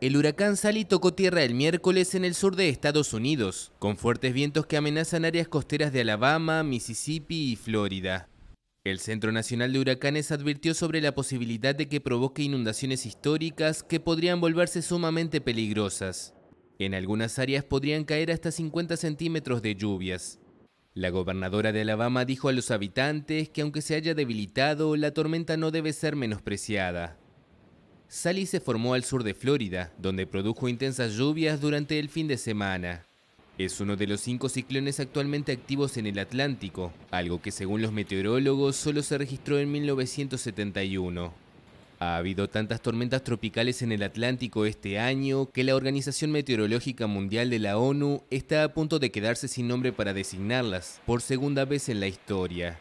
El huracán Sally tocó tierra el miércoles en el sur de Estados Unidos, con fuertes vientos que amenazan áreas costeras de Alabama, Mississippi y Florida. El Centro Nacional de Huracanes advirtió sobre la posibilidad de que provoque inundaciones históricas que podrían volverse sumamente peligrosas. En algunas áreas podrían caer hasta 50 centímetros de lluvias. La gobernadora de Alabama dijo a los habitantes que aunque se haya debilitado, la tormenta no debe ser menospreciada. Sally se formó al sur de Florida, donde produjo intensas lluvias durante el fin de semana. Es uno de los cinco ciclones actualmente activos en el Atlántico, algo que según los meteorólogos solo se registró en 1971. Ha habido tantas tormentas tropicales en el Atlántico este año que la Organización Meteorológica Mundial de la ONU está a punto de quedarse sin nombre para designarlas, por segunda vez en la historia.